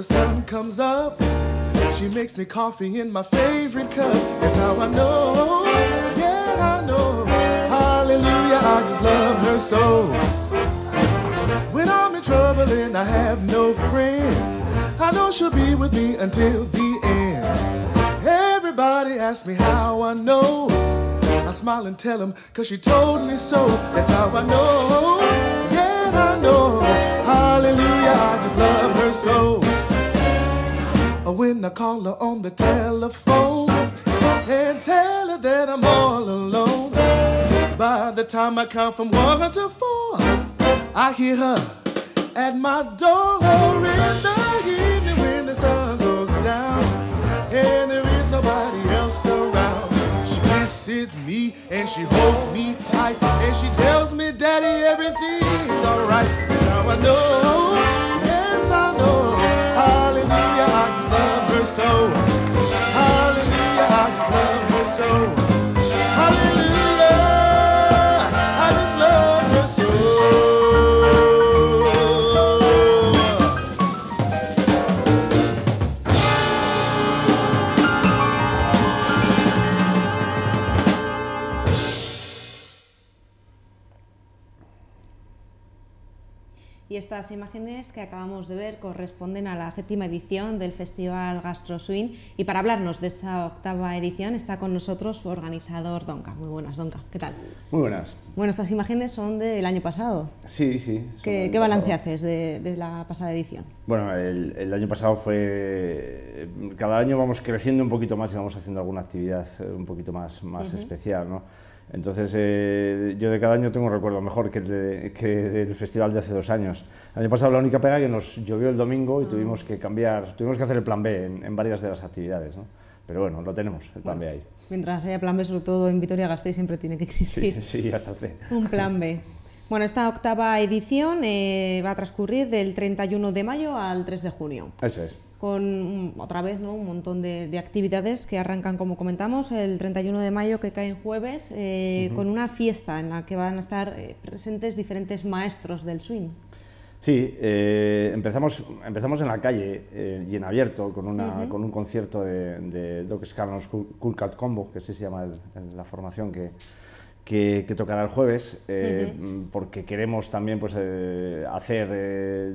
the sun comes up. She makes me coffee in my favorite cup. That's how I know, yeah, I know. Hallelujah, I just love her so. When I'm in trouble and I have no friends, I know she'll be with me until the end. Everybody asks me how I know. I smile and tell them, cause she told me so. That's how I know. call her on the telephone and tell her that I'm all alone. By the time I count from one to four, I hear her at my door in the evening when the sun goes down and there is nobody else around. She kisses me and she holds me tight and she tells me, Daddy, everything's alright. That's how I know. Yes, I know. Hallelujah know Las imágenes que acabamos de ver corresponden a la séptima edición del Festival Gastro Swing y para hablarnos de esa octava edición está con nosotros su organizador Donca. Muy buenas, Donca. ¿Qué tal? Muy buenas. Bueno, estas imágenes son del año pasado. Sí, sí. ¿Qué, balance haces de, la pasada edición? Bueno, el, año pasado fue... Cada año vamos creciendo un poquito más y vamos haciendo alguna actividad eh, un poquito más, más especial, ¿no? Entonces, eh, yo de cada año tengo un recuerdo mejor que, el que, del festival de hace dos años. El año pasado la única pega que nos llovió el domingo y ah. tuvimos que cambiar, tuvimos que hacer el plan B en, en varias de las actividades, ¿no? Pero bueno, lo tenemos el plan B ahí. Mientras haya plan B, sobre todo en Vitoria-Gasteiz, siempre tiene que existir. Sí, hasta Un plan B. Bueno, esta octava edición eh, va a transcurrir del 31 de mayo al 3 de junio. Eso es. Con mm, otra vez ¿no? un montón de, actividades que arrancan, como comentamos, el 31 de mayo que cae en jueves, eh, con una fiesta en la que van a estar eh, presentes diferentes maestros del swing. Sí, eh, empezamos, empezamos en la calle y eh, en abierto con, una, con un concierto de, de Doc Scanlon's Cool Cat Combo, que se llama la formación que, que, tocará el jueves, eh, porque queremos también pues, hacer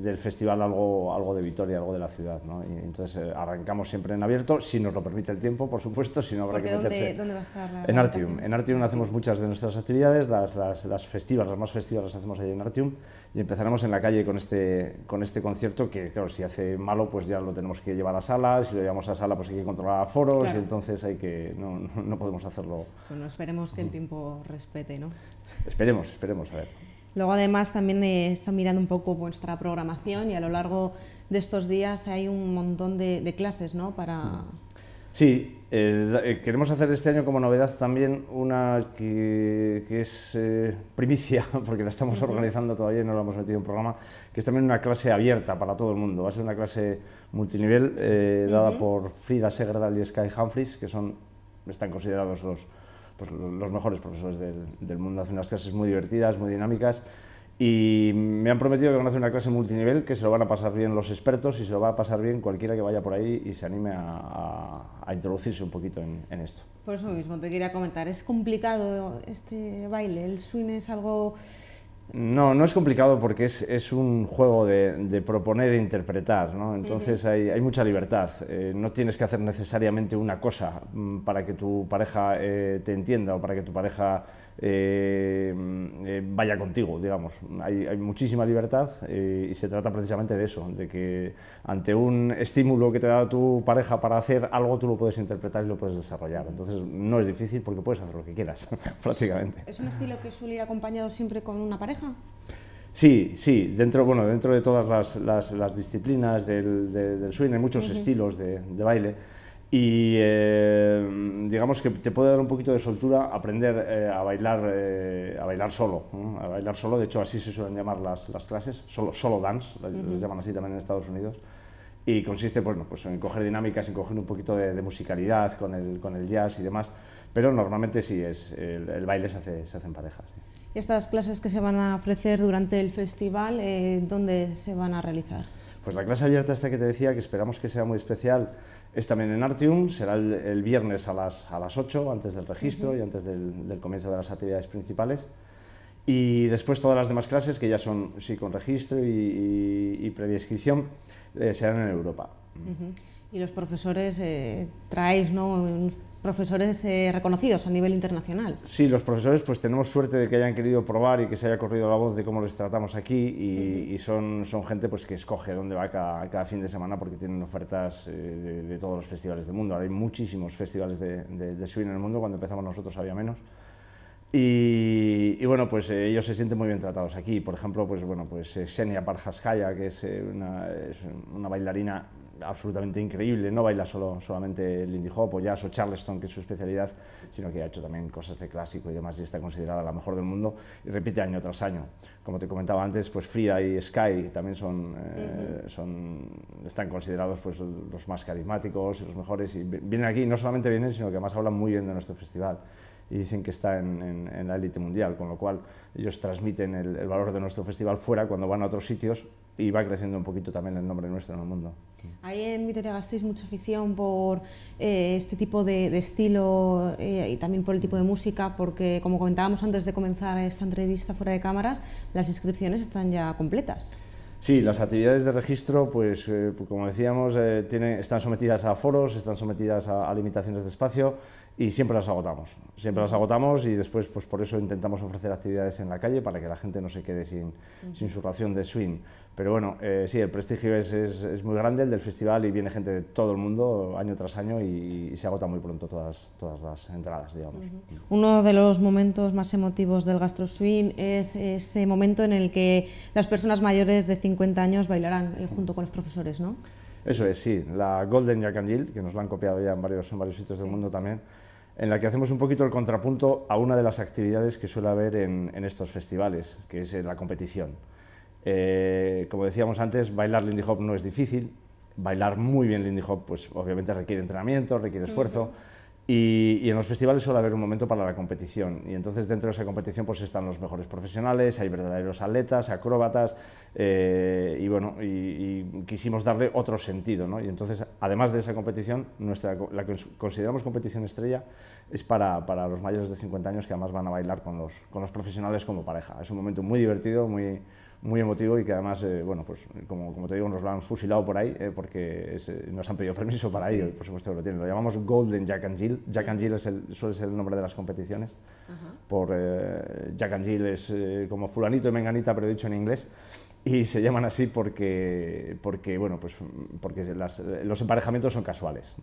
del festival algo, algo de Vitoria, algo de la ciudad. ¿no? entonces arrancamos siempre en abierto, si nos lo permite el tiempo, por supuesto, si no habrá que meterse. ¿dónde, va a estar la En Artium. En Artium ah, hacemos muchas de nuestras actividades, las, las, festivas, las más festivas las hacemos allí en Artium y empezaremos en la calle con este, con este concierto que, claro, si hace malo, pues ya lo tenemos que llevar a sala, si lo llevamos a sala, pues hay que controlar foros, y entonces hay que, no, no, podemos hacerlo. Bueno, esperemos que el tiempo respete, ¿no? Esperemos, esperemos, a ver. Luego además también he estado mirando un poco vuestra programación y a lo largo de estos días hay un montón de, clases, ¿no? Para... Mm. Sí, eh, eh, queremos hacer este año como novedad también una que, es eh, primicia, porque la estamos organizando todavía y no la hemos metido en programa, que es también una clase abierta para todo el mundo. Va a ser una clase multinivel dada por Frida Segerdal y Sky Humphries, que son, están considerados los, pues, los mejores profesores del, del mundo. Hacen unas clases muy divertidas, muy dinámicas y me han prometido que van a hacer una clase multinivel, que se lo van a pasar bien los expertos y se lo va a pasar bien cualquiera que vaya por ahí y se anime a, introducirse un poquito en, esto. Por eso mismo te quería comentar, ¿es complicado este baile? ¿El swing es algo...? No, no es complicado porque es, un juego de, proponer e interpretar, ¿no? Entonces hay, mucha libertad. Eh, no tienes que hacer necesariamente una cosa mm, para que tu pareja eh, te entienda o para que tu pareja eh, eh, vaya contigo, digamos. Hay, muchísima libertad eh, y se trata precisamente de eso, de que ante un estímulo que te da tu pareja para hacer algo, tú lo puedes interpretar y lo puedes desarrollar. Entonces no es difícil porque puedes hacer lo que quieras, prácticamente. ¿Es un estilo que suele ir acompañado siempre con una pareja? Sí, sí, dentro, bueno, dentro de todas las, disciplinas del, swing hay muchos estilos de baile y eh, digamos que te puede dar un poquito de soltura aprender eh, a bailar eh, a bailar solo a bailar solo de hecho así se suelen llamar las, las clases solo solo dance llaman así también en Estados Unidos y consiste pues, pues en coger dinámicas, en coger un poquito de, musicalidad con el, con el, jazz y demás, pero normalmente sí, es, el, baile se hace, se hace en pareja. ¿Y estas clases que se van a ofrecer durante el festival, dónde se van a realizar? Pues la clase abierta esta que te decía, que esperamos que sea muy especial, es también en Artium, será el, viernes a las, a las 8, antes del registro y antes del, comienzo de las actividades principales. Y después todas las demás clases, que ya son sí con registro y, previa inscripción, eh, serán en Europa. Y los profesores eh, traéis ¿no? profesores eh, reconocidos a nivel internacional. Sí, los profesores pues tenemos suerte de que hayan querido probar y que se haya corrido la voz de cómo les tratamos aquí y, son, son gente pues que escoge dónde va cada, cada fin de semana porque tienen ofertas eh, de, todos los festivales del mundo. Ahora hay muchísimos festivales de, de, swing en el mundo, cuando empezamos nosotros había menos. Y, bueno, pues eh, ellos se sienten muy bien tratados aquí. Por ejemplo, pues bueno, pues eh, Xenia Parjaskaya, que es, una, es, una, bailarina absolutamente increíble, no baila solo, solamente Lindy Hop o jazz o Charleston, que es su especialidad, sino que ha hecho también cosas de clásico y demás y está considerada la mejor del mundo y repite año tras año. Como te comentaba antes, pues Frida y Sky también son, eh, son, están considerados pues, los más carismáticos y los mejores y vienen aquí, no solamente vienen, sino que además hablan muy bien de nuestro festival y dicen que está en, la élite mundial, con lo cual ellos transmiten el, valor de nuestro festival fuera cuando van a otros sitios y va creciendo un poquito también el nombre nuestro en el mundo. Ahí en vitoria gastéis mucha afición por eh, este tipo de, estilo eh, y también por el tipo de música, porque como comentábamos antes de comenzar esta entrevista fuera de cámaras, las inscripciones están ya completas. Sí, las actividades de registro, pues, eh, pues como decíamos, están sometidas a foros, están sometidas a limitaciones de espacio y siempre las agotamos. Siempre las agotamos y después, pues por eso intentamos ofrecer actividades en la calle para que la gente no se quede sin, sin su ración de swing. Pero bueno, eh, sí, el prestigio es, es, muy grande, el del festival, y viene gente de todo el mundo año tras año y, se agota muy pronto todas, todas las entradas, digamos. Uno de los momentos más emotivos del Gastro Swing es ese momento en el que las personas mayores de 50 años bailarán eh, junto con los profesores, ¿no? Eso es, sí, la Golden Jack and Jill, que nos la han copiado ya en varios, varios sitios del mundo también, en la que hacemos un poquito el contrapunto a una de las actividades que suele haber en, estos festivales, que es eh, la competición. Eh, como decíamos antes, bailar Lindy Hop no es difícil, bailar muy bien Lindy Hop pues obviamente requiere entrenamiento, requiere esfuerzo. Y, en los festivales suele haber un momento para la competición. Y entonces dentro de esa competición pues están los mejores profesionales, hay verdaderos atletas, acróbatas, eh, y bueno, y, quisimos darle otro sentido. ¿no? Y entonces, además de esa competición, nuestra, la que consideramos competición estrella es para, los mayores de 50 años que además van a bailar con los, con los profesionales como pareja. Es un momento muy divertido, muy muy emotivo y que además, eh, bueno, pues como, como, te digo, nos lo han fusilado por ahí eh, porque eh, nos han pedido permiso para ello por supuesto lo tienen. Lo llamamos Golden Jack and Jill. Jack and Jill es suele ser el nombre de las competiciones. Por Jack and Jill es como fulanito y menganita, pero dicho en inglés. Y se llaman así porque, porque bueno, pues porque los emparejamientos son casuales.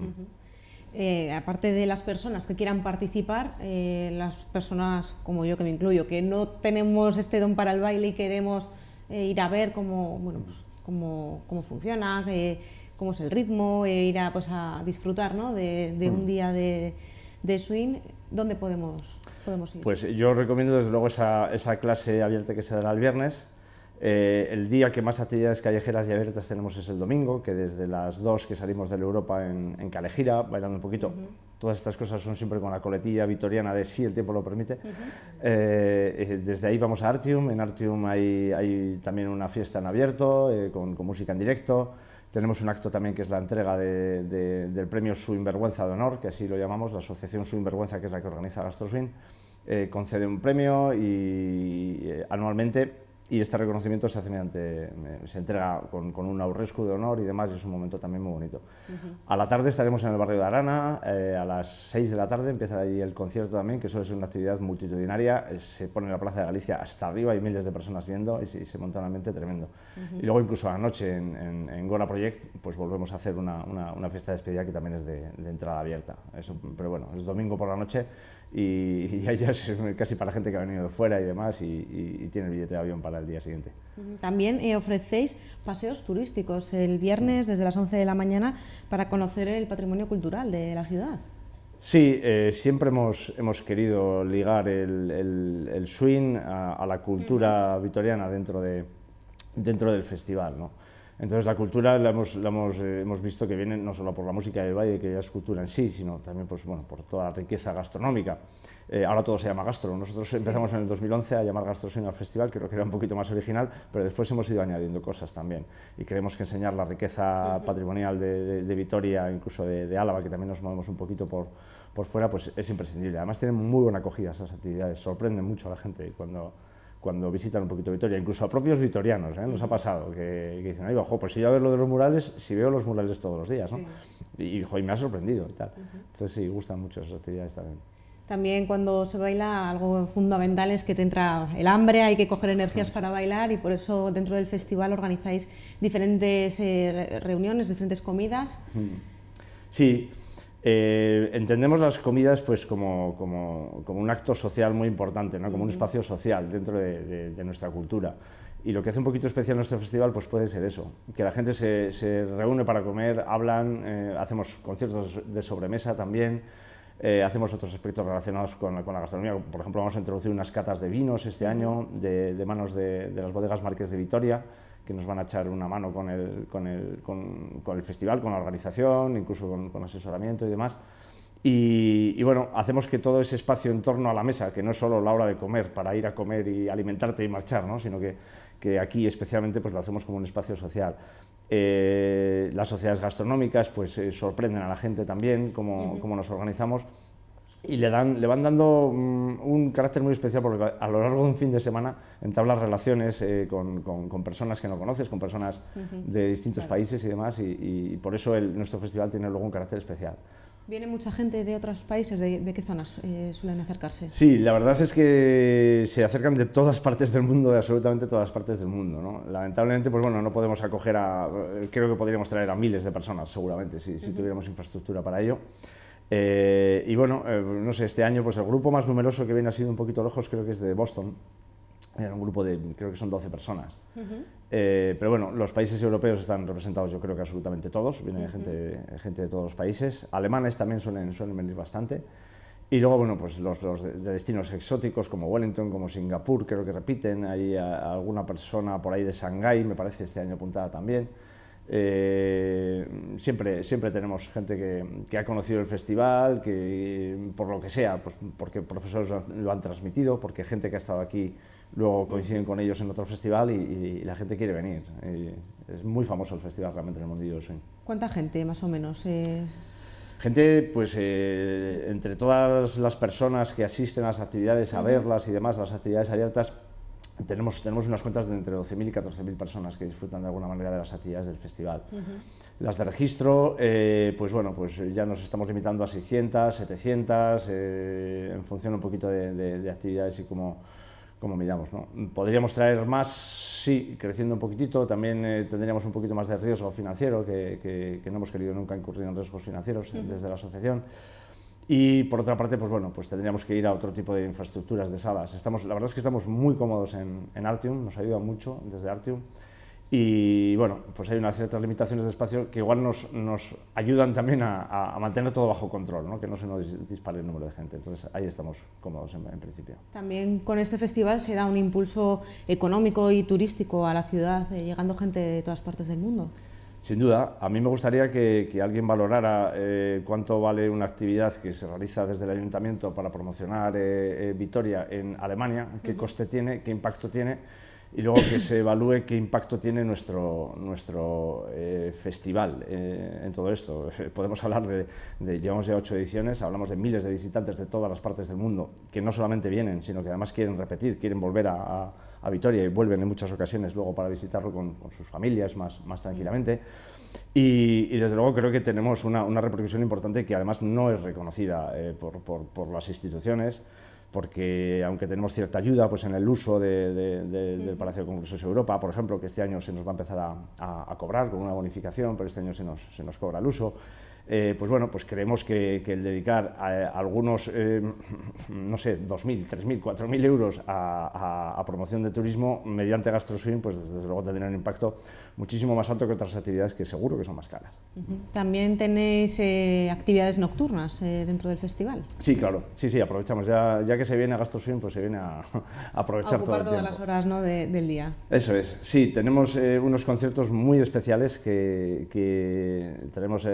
aparte de las personas que quieran participar, las personas como yo que me incluyo, que no tenemos este don para el baile y queremos eh, ir a ver cómo, bueno, pues, cómo, funciona, eh, cómo es el ritmo, e ir a, pues, a disfrutar ¿no? de, un mm. día de, de swing, ¿dónde podemos, podemos ir? Pues yo os recomiendo desde luego esa, esa clase abierta que se dará el viernes, eh, el día que más actividades callejeras y abiertas tenemos es el domingo, que desde las 2 que salimos de Europa en, en Calejira, bailando un poquito. Todas estas cosas son siempre con la coletilla vitoriana de si el tiempo lo permite. Eh, eh, desde ahí vamos a Artium. En Artium hay, hay también una fiesta en abierto, con, música en directo. Tenemos un acto también que es la entrega del premio Invergüenza de Honor, que así lo llamamos, la asociación Invergüenza, que es la que organiza Eh, concede un premio y anualmente y este reconocimiento se hace mediante, eh, se entrega con, con un aurrescu de honor y demás, y es un momento también muy bonito. A la tarde estaremos en el barrio de Arana, eh, a las 6 de la tarde empieza ahí el concierto también, que suele ser una actividad multitudinaria, eh, se pone en la Plaza de Galicia hasta arriba, hay miles de personas viendo y, se, monta un ambiente tremendo. Y luego incluso anoche en, en, en, Gora Project, pues volvemos a hacer una, fiesta de despedida que también es de, entrada abierta. Eso, pero bueno, es domingo por la noche y, ya es casi para la gente que ha venido de fuera y demás y, tiene el billete de avión para el día siguiente. También eh, ofrecéis paseos turísticos el viernes desde las 11 de la mañana para conocer el patrimonio cultural de la ciudad. Sí, eh, siempre hemos, hemos, querido ligar el, el, swing a, la cultura victoriana dentro, de, dentro del festival. ¿no? Entonces la cultura la hemos, eh, hemos, visto que viene no solo por la música del valle, que ya es cultura en sí, sino también pues, bueno, por toda la riqueza gastronómica. Eh, ahora todo se llama gastro. Nosotros empezamos en el 2011 a llamar gastro al festival, que creo que era un poquito más original, pero después hemos ido añadiendo cosas también. Y queremos que enseñar la riqueza patrimonial de, Vitoria, incluso de, de, Álava, que también nos movemos un poquito por, por fuera, pues es imprescindible. Además tienen muy buena acogida esas actividades, sorprenden mucho a la gente cuando cuando visitan un poquito Vitoria, incluso a propios vitorianos, ¿eh? nos ha pasado, que, dicen, ay, bajo pues si yo ver lo de los murales, si veo los murales todos los días, ¿no? Y, me ha sorprendido y tal. Entonces sí, gustan mucho esas actividades también. También cuando se baila, algo fundamental es que te entra el hambre, hay que coger energías para bailar y por eso dentro del festival organizáis diferentes eh, reuniones, diferentes comidas. Sí, eh, entendemos las comidas pues como, como, como, un acto social muy importante, ¿no? como un espacio social dentro de, nuestra cultura. Y lo que hace un poquito especial nuestro festival pues puede ser eso, que la gente se, se reúne para comer, hablan, eh, hacemos conciertos de sobremesa también, eh, hacemos otros aspectos relacionados con, la gastronomía. Por ejemplo, vamos a introducir unas catas de vinos este año de, manos de, las bodegas Marques de Vitoria, que nos van a echar una mano con el, con el, festival, con la organización, incluso con, asesoramiento y demás. Y, bueno, hacemos que todo ese espacio en torno a la mesa, que no es solo la hora de comer, para ir a comer y alimentarte y marchar, sino que, que aquí especialmente pues, lo hacemos como un espacio social. Eh, las sociedades gastronómicas pues eh, sorprenden a la gente también cómo, nos organizamos y le, van dando mm, un carácter muy especial porque a lo largo de un fin de semana entablas relaciones eh, con, personas que no conoces, con personas de distintos países y demás y, por eso nuestro festival tiene luego un carácter especial. ¿Viene mucha gente de otros países? ¿De, qué zonas eh, suelen acercarse? Sí, la verdad es que se acercan de todas partes del mundo, de absolutamente todas partes del mundo. ¿no? Lamentablemente, pues bueno, no podemos acoger a... Eh, creo que podríamos traer a miles de personas, seguramente, si, tuviéramos infraestructura para ello. Eh, y bueno, no sé, este año pues el grupo más numeroso que viene ha sido un poquito lejos, creo que es de Boston era un grupo de, creo que son 12 personas. Eh, pero bueno, los países europeos están representados, yo creo que absolutamente todos, viene gente, gente de todos los países. Alemanes también suelen, suelen venir bastante. Y luego, bueno, pues los, los de destinos exóticos como Wellington, como Singapur, creo que repiten. Hay alguna persona por ahí de Shanghái, me parece, este año apuntada también. Eh, siempre, siempre tenemos gente que, ha conocido el festival, que por lo que sea, pues, porque profesores lo han, transmitido, porque gente que ha estado aquí luego coinciden con ellos en otro festival y, la gente quiere venir. Eh, es muy famoso el festival realmente en el mundillo del swing. ¿Cuánta gente más o menos? es? Gente, pues eh, entre todas las personas que asisten a las actividades, a verlas y demás, las actividades abiertas, tenemos, tenemos unas cuentas de entre 12.000 y 14.000 personas que disfrutan de alguna manera de las actividades del festival. Las de registro, eh, pues bueno, pues ya nos estamos limitando a 600, 700, eh, en función un poquito de, actividades y cómo, miramos miramos ¿no? Podríamos traer más, sí, creciendo un poquitito, también eh, tendríamos un poquito más de riesgo financiero, que, no hemos querido nunca incurrir en riesgos financieros desde la asociación. Y por otra parte, pues bueno, pues tendríamos que ir a otro tipo de infraestructuras de salas. Estamos, la verdad es que estamos muy cómodos en, en Artium, nos ayuda mucho desde Artium. Y bueno, pues hay unas ciertas limitaciones de espacio que igual nos, ayudan también a, mantener todo bajo control, ¿no? que no se nos dispare el número de gente. Entonces ahí estamos cómodos en, principio. También con este festival se da un impulso económico y turístico a la ciudad, eh, llegando gente de todas partes del mundo. Sin duda, a mí me gustaría que, alguien valorara eh, cuánto vale una actividad que se realiza desde el ayuntamiento para promocionar eh, eh, Vitoria en Alemania, qué coste tiene, qué impacto tiene, y luego que se evalúe qué impacto tiene nuestro, nuestro festival en todo esto. Podemos hablar de, llevamos ya ocho ediciones, hablamos de miles de visitantes de todas las partes del mundo, que no solamente vienen, sino que además quieren repetir, quieren volver a a Vitoria y vuelven en muchas ocasiones luego para visitarlo con, sus familias más, más mm. tranquilamente. Y, desde luego creo que tenemos una, una, repercusión importante que además no es reconocida eh, por, las instituciones porque aunque tenemos cierta ayuda pues, en el uso del mm. Palacio de Congresos Europa, por ejemplo, que este año se nos va a empezar a, cobrar con una bonificación, pero este año se se nos cobra el uso. Eh, pues bueno, pues creemos que, el dedicar algunos, eh, no sé, 2.000, 3.000, 4.000 euros a, promoción de turismo mediante Swim, pues desde luego tendrá un impacto muchísimo más alto que otras actividades que seguro que son más caras. También tenéis eh, actividades nocturnas dentro del festival. Sí, claro, sí, sí, aprovechamos. Ya, ya que se viene a GastroSwim, pues se viene a, aprovechar todo el todas las horas del día. Eso es, sí, tenemos unos conciertos muy especiales que, que tenemos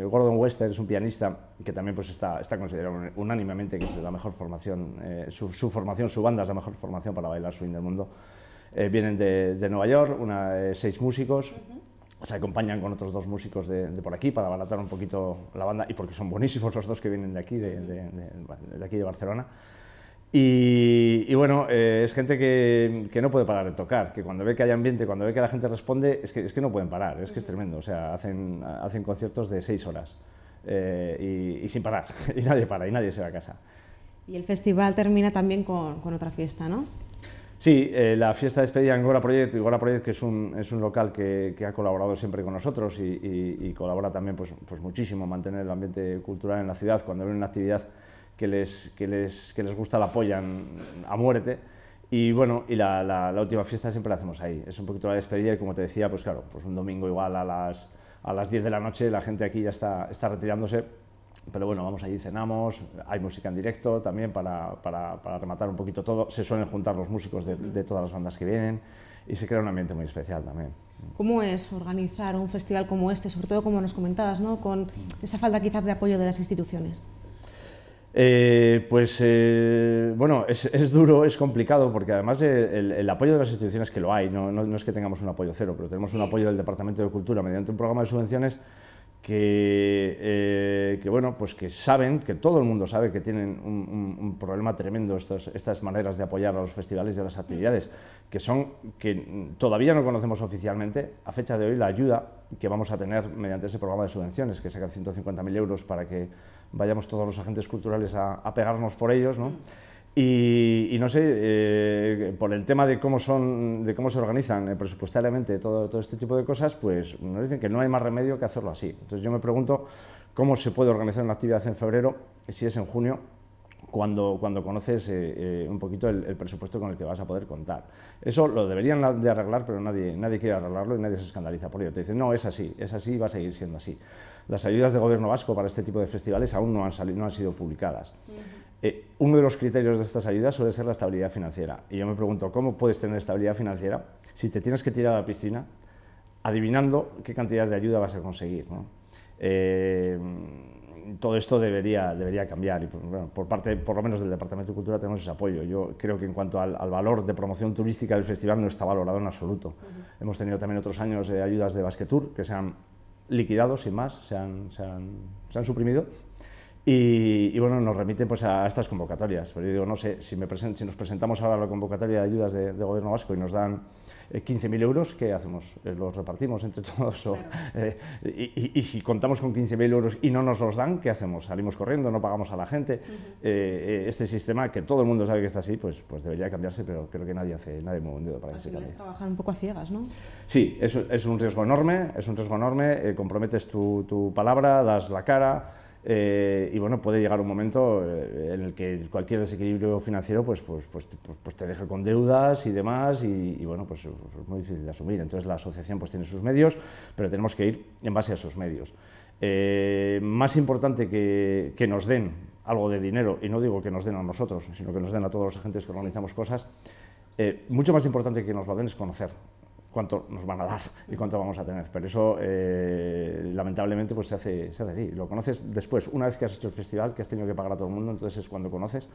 eh, Gordon Wester es un pianista que también pues, está, está considerado unánimemente que es la mejor formación, eh, su, formación, su banda es la mejor formación para bailar swing del mundo. Eh, vienen de, Nueva York, seis músicos, se acompañan con otros dos músicos de, por aquí para abaratar un poquito la banda y porque son buenísimos los dos que vienen de aquí, de aquí de Barcelona. Y, bueno, eh, es gente que, no puede parar de tocar, que cuando ve que hay ambiente, cuando ve que la gente responde, es que, es que no pueden parar, es que es tremendo. O sea, hacen, conciertos de seis horas eh, y, sin parar, y nadie para, y nadie se va a casa. Y el festival termina también con, otra fiesta, ¿no? Sí, eh, la fiesta de despedida en Gora Project, Gora Project que es un, es un local que, ha colaborado siempre con nosotros y, colabora también pues, pues muchísimo mantener el ambiente cultural en la ciudad. Cuando hay una actividad que les, gusta la apoyan a muerte. Y bueno, y la, última fiesta siempre la hacemos ahí. Es un poquito la despedida y como te decía, pues claro, pues un domingo igual a las, a 10 de la noche la gente aquí ya está, retirándose. Pero bueno, vamos allí, cenamos, hay música en directo también para, rematar un poquito todo. Se suelen juntar los músicos de, todas las bandas que vienen y se crea un ambiente muy especial también. ¿Cómo es organizar un festival como este, sobre todo como nos comentabas, ¿no? con esa falta quizás de apoyo de las instituciones? Eh, pues eh, bueno, es, duro, es complicado, porque además el, apoyo de las instituciones que lo hay, no, es que tengamos un apoyo cero, pero tenemos un apoyo del Departamento de Cultura mediante un programa de subvenciones eh, que, bueno, pues que saben, que todo el mundo sabe que tienen un, problema tremendo estas maneras de apoyar a los festivales y a las actividades, que son que todavía no conocemos oficialmente, a fecha de hoy la ayuda que vamos a tener mediante ese programa de subvenciones, que sacan 150.000 euros para que vayamos todos los agentes culturales a, a pegarnos por ellos, ¿no? Y, no sé, eh, por el tema de cómo, son, de cómo se organizan eh, presupuestariamente todo, todo, este tipo de cosas, pues nos dicen que no hay más remedio que hacerlo así. Entonces yo me pregunto cómo se puede organizar una actividad en febrero, si es en junio, cuando, cuando conoces eh, un poquito el, presupuesto con el que vas a poder contar. Eso lo deberían de arreglar, pero nadie, nadie quiere arreglarlo y nadie se escandaliza por ello. Te dicen, no, es así, es así y va a seguir siendo así. Las ayudas de gobierno vasco para este tipo de festivales aún no han, salido, no han sido publicadas. Eh, uno de los criterios de estas ayudas suele ser la estabilidad financiera. Y yo me pregunto, ¿cómo puedes tener estabilidad financiera si te tienes que tirar a la piscina adivinando qué cantidad de ayuda vas a conseguir? Eh, todo esto debería, debería cambiar y por parte, por lo menos del Departamento de Cultura tenemos ese apoyo. Yo creo que en cuanto al, valor de promoción turística del festival no está valorado en absoluto. Hemos tenido también otros años de eh, ayudas de Basquetour que se han liquidado sin más, se han, se han suprimido y, bueno, nos remiten pues, a estas convocatorias. Pero yo digo, no sé, si, me si nos presentamos ahora a la convocatoria de ayudas de Gobierno Vasco y nos dan 15.000 eh, euros, ¿qué hacemos? Eh, ¿Los repartimos entre todos? Eh, y, si contamos con 15.000 euros y no nos los dan, ¿qué hacemos? ¿Salimos corriendo? ¿No pagamos a la gente? este sistema, que todo el mundo sabe que está así, pues, pues debería cambiarse, pero creo que nadie hace nadie mueve un dedo para que se cambie. trabajar un poco a ciegas, ¿no? Sí, es, un riesgo enorme, es un riesgo enorme, comprometes tu, tu palabra, das la cara eh, y bueno, puede llegar un momento eh, en el que cualquier desequilibrio financiero pues, pues, pues, pues, pues te deja con deudas y demás, y, bueno, pues, pues, es muy difícil de asumir. Entonces la asociación pues tiene sus medios, pero tenemos que ir en base a esos medios. Eh, más importante que, nos den algo de dinero, y no digo que nos den a nosotros, sino que nos den a todos los agentes que organizamos cosas, mucho más importante que nos lo den es conocer cuánto nos van a dar y cuánto vamos a tener. Pero eso, eh, lamentablemente, pues se hace, así. Lo conoces después, una vez que has hecho el festival, que has tenido que pagar a todo el mundo, entonces es cuando conoces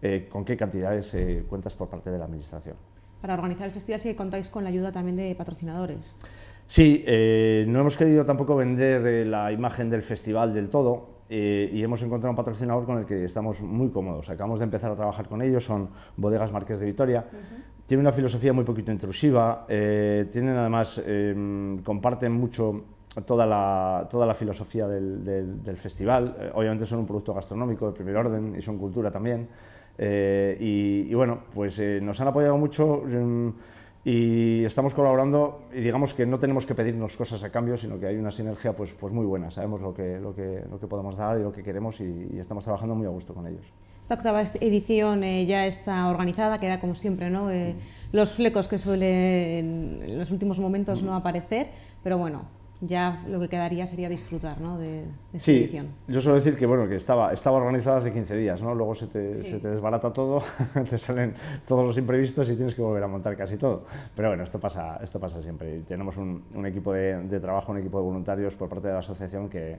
eh, con qué cantidades eh, cuentas por parte de la Administración. Para organizar el festival si contáis con la ayuda también de patrocinadores. Sí, no hemos querido tampoco vender la imagen del festival del todo, y hemos encontrado un patrocinador con el que estamos muy cómodos. Acabamos de empezar a trabajar con ellos, son Bodegas Marqués de Vitoria, tiene una filosofía muy poquito intrusiva, eh, tienen además, em, comparten mucho toda la, toda la filosofía del, festival, eh, obviamente son un producto gastronómico de primer orden y son cultura también, eh, y, bueno, pues nos han apoyado mucho em, y estamos colaborando y digamos que no tenemos que pedirnos cosas a cambio, sino que hay una sinergia pues, pues muy buena. Sabemos lo que, lo, que, lo podemos dar y lo que queremos y, estamos trabajando muy a gusto con ellos. Esta octava edición eh, ya está organizada, queda como siempre, ¿no? Eh, mm. Los flecos que suelen en los últimos momentos no mm. aparecer, pero bueno, ya lo que quedaría sería disfrutar ¿no? de, de sí, edición. Yo suelo decir que, bueno, que estaba, estaba organizada hace 15 días, ¿no? luego se te, se te desbarata todo, te salen todos los imprevistos y tienes que volver a montar casi todo. Pero bueno, esto pasa, esto pasa siempre. Tenemos un, equipo de, trabajo, un equipo de voluntarios por parte de la asociación que,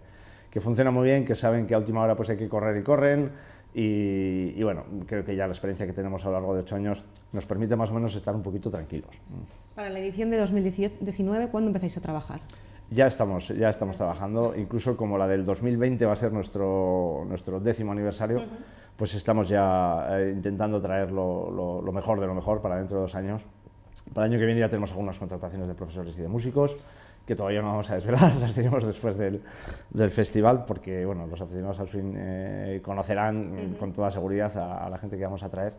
que, funciona muy bien, que saben que a última hora pues hay que correr y corren. Y, bueno, creo que ya la experiencia que tenemos a lo largo de ocho años nos permite más o menos estar un poquito tranquilos. Para la edición de 2019, ¿cuándo empezáis a trabajar? Ya estamos, ya estamos trabajando, incluso como la del 2020 va a ser nuestro, nuestro décimo aniversario, pues estamos ya eh, intentando traer lo, lo, mejor de lo mejor para dentro de dos años. Para el año que viene ya tenemos algunas contrataciones de profesores y de músicos, que todavía no vamos a desvelar, las tenemos después del, del festival, porque bueno, los aficionados al fin eh, conocerán con toda seguridad a la gente que vamos a traer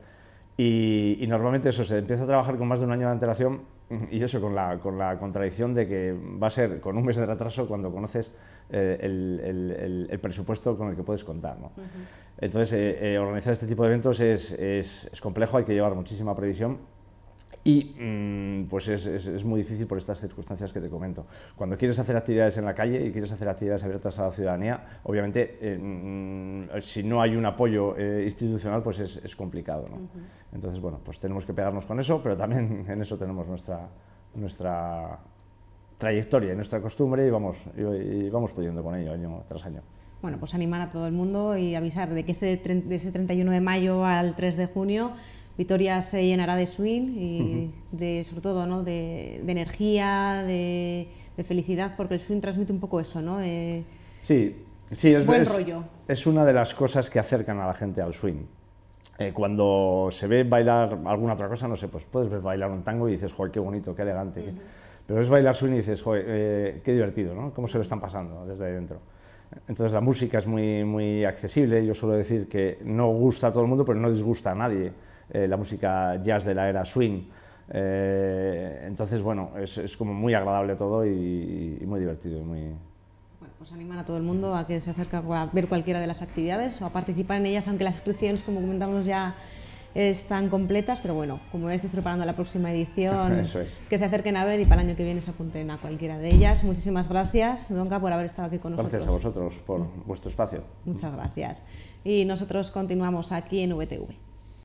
y, normalmente eso, se empieza a trabajar con más de un año de antelación y eso con la, con la contradicción de que va a ser con un mes de retraso cuando conoces eh, el, presupuesto con el que puedes contar. Entonces, eh, eh, organizar este tipo de eventos es complejo, hay que llevar muchísima previsión y mm, pues es, muy difícil por estas circunstancias que te comento. Cuando quieres hacer actividades en la calle y quieres hacer actividades abiertas a la ciudadanía, obviamente eh, mm, si no hay un apoyo eh, institucional pues es, complicado. ¿no? Entonces bueno, pues tenemos que pegarnos con eso, pero también en eso tenemos nuestra, nuestra trayectoria y nuestra costumbre y vamos, y, vamos pudiendo con ello año tras año bueno, pues animar a todo el mundo y avisar de que ese, ese 31 de mayo al 3 de junio Vitoria se llenará de swing y de, sobre todo de, energía, de, felicidad, porque el swing transmite un poco eso, ¿no? Eh, sí, sí, es, buen rollo. es una de las cosas que acercan a la gente al swing. Eh, cuando se ve bailar alguna otra cosa, no sé, pues puedes ver bailar un tango y dices, joder, qué bonito, qué elegante. Pero es bailar swing y dices, joder, eh, qué divertido, ¿no? Cómo se lo están pasando desde adentro? dentro. Entonces la música es muy, muy accesible, yo suelo decir que no gusta a todo el mundo, pero no disgusta a nadie eh, la música jazz de la era swing. Eh, entonces, bueno, es, como muy agradable todo y, muy divertido. Muy... Bueno, pues animar a todo el mundo a que se acerque a ver cualquiera de las actividades o a participar en ellas, aunque las inscripciones, como comentamos ya, están completas, pero bueno, como estoy preparando la próxima edición, que se acerquen a ver y para el año que viene se apunten a cualquiera de ellas. Muchísimas gracias, donka por haber estado aquí con nosotros. Gracias a vosotros por vuestro espacio. Muchas gracias. Y nosotros continuamos aquí en VTV.